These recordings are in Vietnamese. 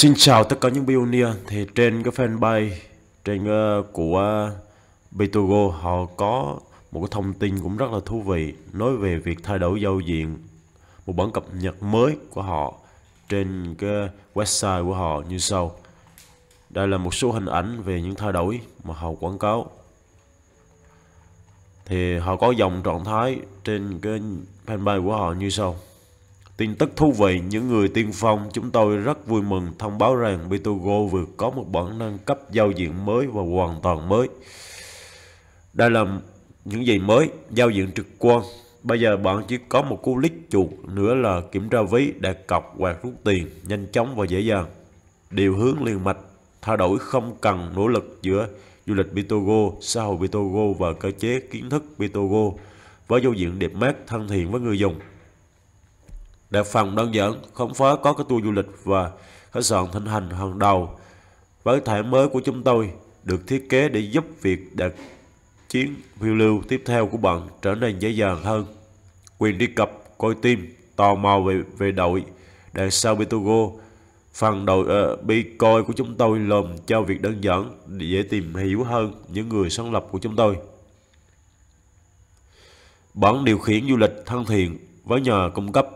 Xin chào tất cả những pioneer thì trên cái fanpage trên uh, của ờ, Bitogo họ có một cái thông tin cũng rất là thú vị nói về việc thay đổi giao diện một bản cập nhật mới của họ trên cái website của họ như sau. Đây là một số hình ảnh về những thay đổi mà họ quảng cáo. Thì họ có dòng trạng thái trên cái fanpage của họ như sau. Tin tức thú vị, những người tiên phong, chúng tôi rất vui mừng thông báo rằng Bitogo vừa có một bản nâng cấp giao diện mới và hoàn toàn mới. Đây là những gì mới, giao diện trực quan. Bây giờ bạn chỉ có một cú lít chuột nữa là kiểm tra ví, đặt cọc hoặc rút tiền, nhanh chóng và dễ dàng. Điều hướng liền mạch, thay đổi không cần nỗ lực giữa du lịch Bitogo, xã hội Bitogo và cơ chế kiến thức Bitogo với giao diện đẹp mắt thân thiện với người dùng. Đặt phòng đơn giản, khám phá có cái tour du lịch và khách sạn thịnh hành hàng đầu. Với thẻ mới của chúng tôi được thiết kế để giúp việc đặt chuyến phiêu lưu tiếp theo của bạn trở nên dễ dàng hơn. Quyền truy cập, coi tim, tò mò về về đội, đằng sau Bitogo, phần đội uh, ờ, Bitcoin của chúng tôi làm cho việc đơn giản dễ tìm hiểu hơn những người sáng lập của chúng tôi. Bản điều khiển du lịch thân thiện với nhà cung cấp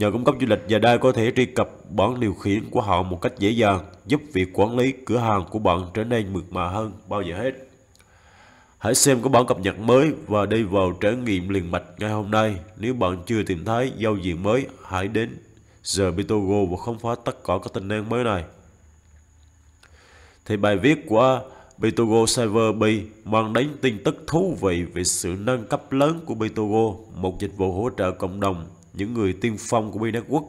Nhờ cung cấp du lịch giờ đây có thể truy cập bản điều khiển của họ một cách dễ dàng, giúp việc quản lý cửa hàng của bạn trở nên mượt mà hơn bao giờ hết. Hãy xem có bản cập nhật mới và đi vào trải nghiệm liền mạch ngay hôm nay. Nếu bạn chưa tìm thấy giao diện mới, hãy đến giờ Bitogo và khám phá tất cả các tính năng mới này. Thì bài viết của Bitogo Cyber B mang đến tin tức thú vị về sự nâng cấp lớn của Bitogo, một dịch vụ hỗ trợ cộng đồng những người tiên phong của Quốc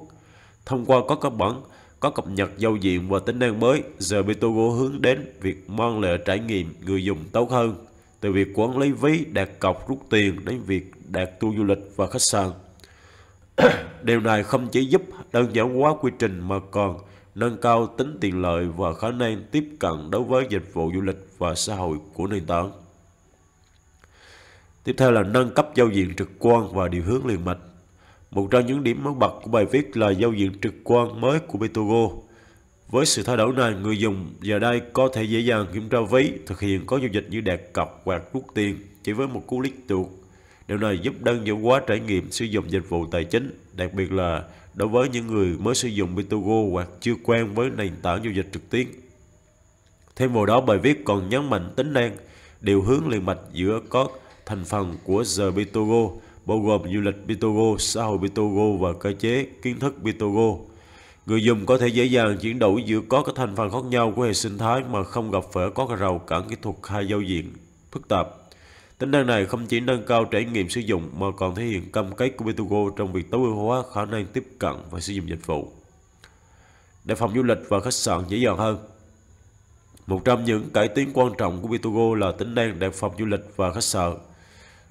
Thông qua có cấp bản, có cập nhật giao diện và tính năng mới, giờ Bitogo hướng đến việc mang lại trải nghiệm người dùng tốt hơn, từ việc quản lý ví, đặt cọc, rút tiền đến việc đặt tour du lịch và khách sạn. Điều này không chỉ giúp đơn giản hóa quy trình mà còn nâng cao tính tiện lợi và khả năng tiếp cận đối với dịch vụ du lịch và xã hội của nền tảng. Tiếp theo là nâng cấp giao diện trực quan và điều hướng liền mạch. Một trong những điểm mẫu bật của bài viết là giao diện trực quan mới của Bitogo. Với sự thay đổi này, người dùng giờ đây có thể dễ dàng kiểm tra ví, thực hiện có giao dịch như đặt cọc hoặc rút tiền chỉ với một cú click chuột. Điều này giúp đơn giản hóa trải nghiệm sử dụng dịch vụ tài chính, đặc biệt là đối với những người mới sử dụng Bitogo hoặc chưa quen với nền tảng giao dịch trực tuyến. Thêm vào đó, bài viết còn nhấn mạnh tính năng điều hướng liền mạch giữa các thành phần của The Bitogo bao gồm du lịch Bitogo, xã hội Bitogo và cơ chế kiến thức Bitogo. Người dùng có thể dễ dàng chuyển đổi giữa có các thành phần khác nhau của hệ sinh thái mà không gặp phải có rào cản kỹ thuật hay giao diện phức tạp. Tính năng này không chỉ nâng cao trải nghiệm sử dụng mà còn thể hiện cam kết của Bitogo trong việc tối ưu hóa khả năng tiếp cận và sử dụng dịch vụ. Để phòng du lịch và khách sạn dễ dàng hơn, một trong những cải tiến quan trọng của Bitogo là tính năng để phòng du lịch và khách sạn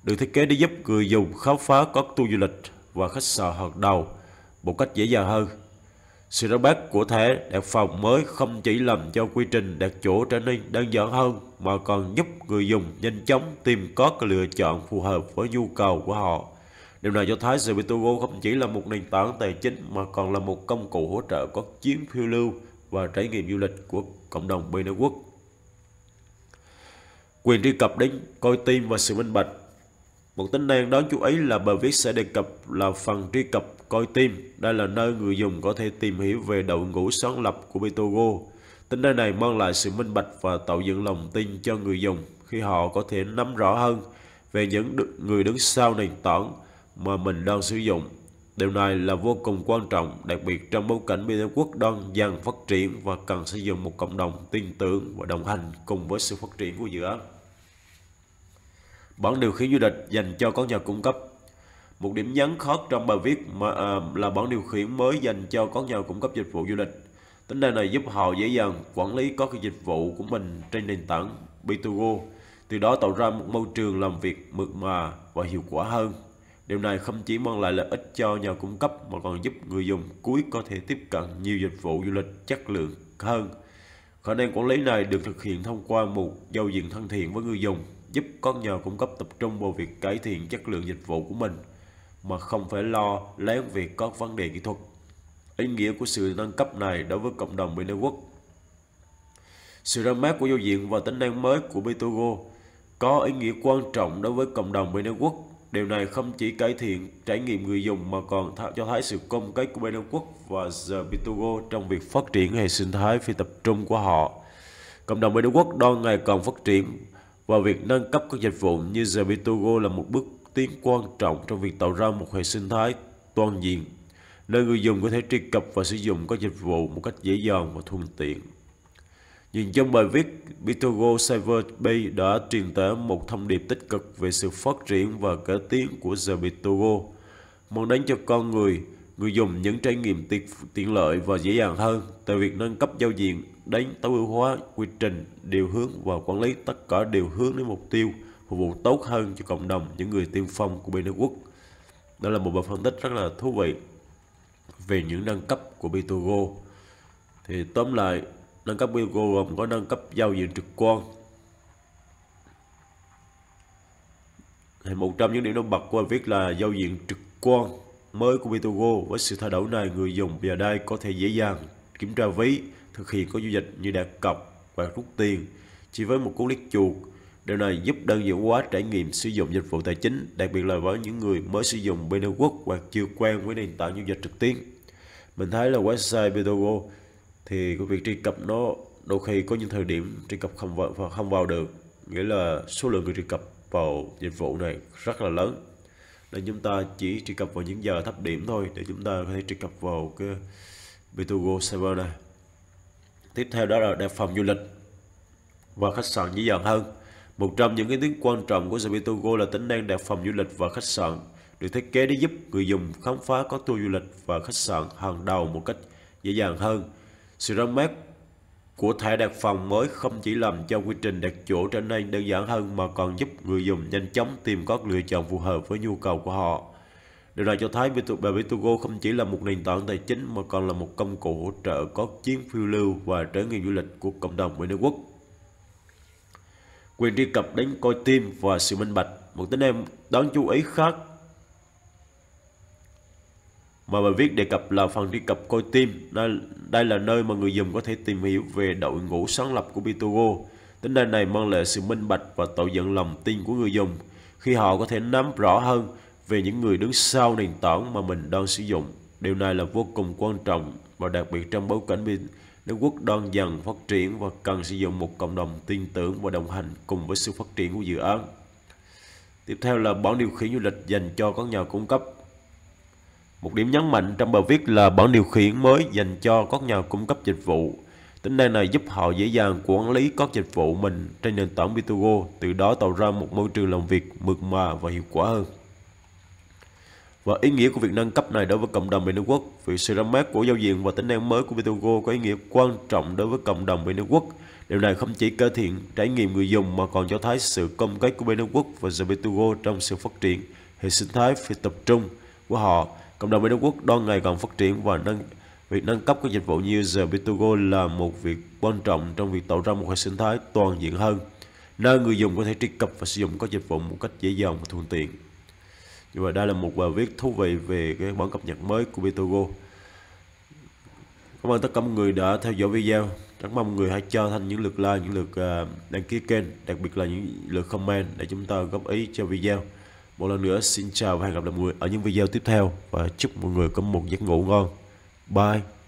được thiết kế để giúp người dùng khám phá các tour du lịch và khách sạn hàng đầu một cách dễ dàng hơn. Sự ra mắt của thẻ đặt phòng mới không chỉ làm cho quy trình đặt chỗ trở nên đơn giản hơn mà còn giúp người dùng nhanh chóng tìm có các lựa chọn phù hợp với nhu cầu của họ. Điều này cho thấy Zebitogo không chỉ là một nền tảng tài chính mà còn là một công cụ hỗ trợ các chuyến phiêu lưu và trải nghiệm du lịch của cộng đồng bên quốc. Quyền truy cập đến coi tim và sự minh bạch một tính năng đáng chú ý là bài viết sẽ đề cập là phần truy cập coi tim. Đây là nơi người dùng có thể tìm hiểu về đội ngũ sáng lập của Bitogo. Tính năng này mang lại sự minh bạch và tạo dựng lòng tin cho người dùng khi họ có thể nắm rõ hơn về những người đứng sau nền tảng mà mình đang sử dụng. Điều này là vô cùng quan trọng, đặc biệt trong bối cảnh Liên Quốc đang dần phát triển và cần xây dựng một cộng đồng tin tưởng và đồng hành cùng với sự phát triển của dự án. Bản điều khiển du lịch dành cho các nhà cung cấp Một điểm nhấn khác trong bài viết mà, à, là bản điều khiển mới dành cho các nhà cung cấp dịch vụ du lịch. Tính năng này giúp họ dễ dàng quản lý các dịch vụ của mình trên nền tảng B2Go, từ đó tạo ra một môi trường làm việc mượt mà và hiệu quả hơn. Điều này không chỉ mang lại lợi ích cho nhà cung cấp mà còn giúp người dùng cuối có thể tiếp cận nhiều dịch vụ du lịch chất lượng hơn. Khả năng quản lý này được thực hiện thông qua một giao diện thân thiện với người dùng giúp con nhờ cung cấp tập trung vào việc cải thiện chất lượng dịch vụ của mình mà không phải lo lấy việc có vấn đề kỹ thuật. Ý nghĩa của sự nâng cấp này đối với cộng đồng bên Sự ra mắt của giao diện và tính năng mới của Bitogo có ý nghĩa quan trọng đối với cộng đồng bên Điều này không chỉ cải thiện trải nghiệm người dùng mà còn cho thấy sự công kết của bên và The Bitogo trong việc phát triển hệ sinh thái phi tập trung của họ. Cộng đồng bên đang ngày càng phát triển và việc nâng cấp các dịch vụ như Zebitogo là một bước tiến quan trọng trong việc tạo ra một hệ sinh thái toàn diện, nơi người dùng có thể truy cập và sử dụng các dịch vụ một cách dễ dàng và thuận tiện. Nhìn trong bài viết, Bitogo Cyber Bay đã truyền tải một thông điệp tích cực về sự phát triển và cải tiến của Zebitogo, mang đến cho con người Người dùng những trải nghiệm tiện, tiện lợi và dễ dàng hơn từ việc nâng cấp giao diện đến tối ưu hóa quy trình điều hướng và quản lý tất cả điều hướng đến mục tiêu phục vụ tốt hơn cho cộng đồng những người tiên phong của bên nước quốc. Đó là một bài phân tích rất là thú vị về những nâng cấp của Bitogo. Thì tóm lại, nâng cấp Bitogo gồm có nâng cấp giao diện trực quan. Thì một trong những điểm nổi bật của viết là giao diện trực quan mới của Bitogo với sự thay đổi này người dùng giờ đây có thể dễ dàng kiểm tra ví, thực hiện các giao dịch như đặt cọc và rút tiền chỉ với một cú click chuột. Điều này giúp đơn giản hóa trải nghiệm sử dụng dịch vụ tài chính, đặc biệt là với những người mới sử dụng Bitowallet hoặc chưa quen với nền tảng giao dịch trực tuyến. Mình thấy là website Bitogo thì cái việc truy cập nó đôi khi có những thời điểm truy cập không vào, không vào được, nghĩa là số lượng người truy cập vào dịch vụ này rất là lớn là chúng ta chỉ truy cập vào những giờ thấp điểm thôi để chúng ta có thể truy cập vào cái Bitugo server này tiếp theo đó là đặt phòng du lịch và khách sạn dễ dàng hơn một trong những cái tính quan trọng của Zabitogo là tính năng đặt phòng du lịch và khách sạn được thiết kế để giúp người dùng khám phá các tour du lịch và khách sạn hàng đầu một cách dễ dàng hơn. Sự ra mắt của thẻ đặt phòng mới không chỉ làm cho quy trình đặt chỗ trở nên đơn giản hơn mà còn giúp người dùng nhanh chóng tìm các lựa chọn phù hợp với nhu cầu của họ. Điều này cho thấy BBTogo không chỉ là một nền tảng tài chính mà còn là một công cụ hỗ trợ có chuyến phiêu lưu và trải nghiệm du lịch của cộng đồng bên nước quốc. Quyền truy cập đến coi tim và sự minh bạch, một tính em đáng chú ý khác mà bài viết đề cập là phần truy cập coi tim. Đây, đây là nơi mà người dùng có thể tìm hiểu về đội ngũ sáng lập của Bitogo. Tính năng này mang lại sự minh bạch và tạo dựng lòng tin của người dùng khi họ có thể nắm rõ hơn về những người đứng sau nền tảng mà mình đang sử dụng. Điều này là vô cùng quan trọng và đặc biệt trong bối cảnh bên Đức Quốc đang dần phát triển và cần sử dụng một cộng đồng tin tưởng và đồng hành cùng với sự phát triển của dự án. Tiếp theo là bản điều khiển du lịch dành cho các nhà cung cấp một điểm nhấn mạnh trong bài viết là bản điều khiển mới dành cho các nhà cung cấp dịch vụ. Tính năng này giúp họ dễ dàng quản lý các dịch vụ mình trên nền tảng Bitogo, từ đó tạo ra một môi trường làm việc mượt mà và hiệu quả hơn. Và ý nghĩa của việc nâng cấp này đối với cộng đồng về nước việc sự ra mắt của giao diện và tính năng mới của Bitogo có ý nghĩa quan trọng đối với cộng đồng về Điều này không chỉ cải thiện trải nghiệm người dùng mà còn cho thấy sự công kết của bên và The Bitogo trong sự phát triển hệ sinh thái phi tập trung của họ Cộng đồng Mỹ Hợp Quốc đang ngày càng phát triển và nâng việc nâng cấp các dịch vụ như Zerbitogo là một việc quan trọng trong việc tạo ra một hệ sinh thái toàn diện hơn, nơi người dùng có thể truy cập và sử dụng các dịch vụ một cách dễ dàng và thuận tiện. Và đây là một bài viết thú vị về cái bản cập nhật mới của Bitogo. Cảm ơn tất cả mọi người đã theo dõi video. Rất mong người hãy cho thành những lượt like, những lượt à, đăng ký kênh, đặc biệt là những lượt comment để chúng ta góp ý cho video một lần nữa xin chào và hẹn gặp lại mọi người ở những video tiếp theo và chúc mọi người có một giấc ngủ ngon bye